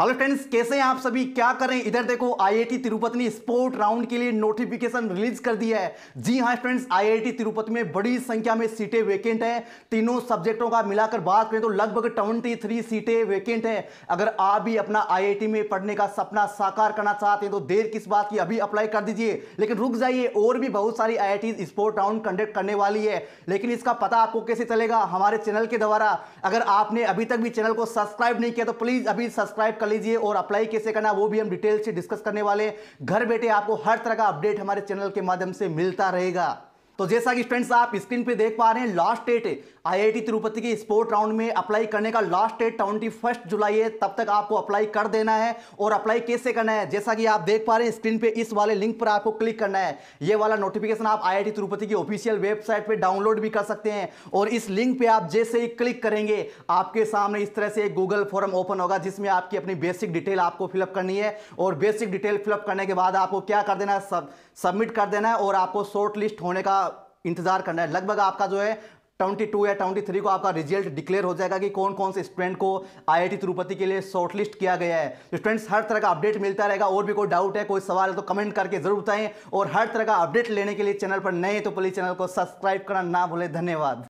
hello friends कैसे हैं आप सभी क्या कर रहे हैं इधर देखो आईआईटी तिरुपति ने स्पोर्ट राउंड के लिए नोटिफिकेशन रिलीज कर दिया है जी हाँ फ्रेंड्स आईआईटी तिरुपति में बड़ी संख्या में सीटें वेकेंट हैं तीनों सब्जेक्टों का मिलाकर बात करें तो लगभग 23 सीटें वेकेंट हैं अगर आप भी अपना आई में पढ़ने का सपना साकार करना चाहते हैं तो देर किस बात की अभी अप्लाई कर दीजिए लेकिन रुक जाइए और भी बहुत सारी आई स्पोर्ट राउंड कंडक्ट करने वाली है लेकिन इसका पता आपको कैसे चलेगा हमारे चैनल के द्वारा अगर आपने अभी तक भी चैनल को सब्सक्राइब नहीं किया तो प्लीज़ अभी सब्सक्राइब कर कर लीजिए और अप्लाई कैसे करना वो भी हम डिटेल से डिस्कस करने वाले हैं घर बैठे आपको हर तरह का अपडेट हमारे चैनल के माध्यम से मिलता रहेगा तो जैसा कि स्टूडेंट्स आप स्क्रीन पे देख पा रहे हैं last date I IIT Tirupati के स्पोर्ट राउंड में अप्लाई करने का last date twenty first July है तब तक आपको अप्लाई कर देना है और अप्लाई कैसे करना है जैसा कि आप देख पा रहे हैं स्क्रीन पे इस वाले लिंक पर आपको क्लिक करना है ये वाला नोटिफिकेशन आप आई तिरुपति की ऑफिशियल वेबसाइट पर डाउनलोड भी कर सकते हैं और इस लिंक पर आप जैसे ही क्लिक करेंगे आपके सामने इस तरह से एक गूगल फॉर्म ओपन होगा जिसमें आपकी अपनी बेसिक डिटेल आपको फिलअप करनी है और बेसिक डिटेल फिलअप करने के बाद आपको क्या कर देना है सबमिट कर देना है और आपको शॉर्ट लिस्ट होने का इंतजार करना है लगभग आपका जो है 22 या 23 को आपका रिजल्ट डिक्लेयर हो जाएगा कि कौन कौन से स्टूडेंट को आईआईटी तिरुपति के लिए शॉर्टलिस्ट किया गया है स्टूडेंट्स हर तरह का अपडेट मिलता रहेगा और भी कोई डाउट है कोई सवाल है तो कमेंट करके जरूर बताएं और हर तरह का अपडेट लेने के लिए चैनल पर नए तो प्लीज़ चैनल को सब्सक्राइब करना ना भूलें धन्यवाद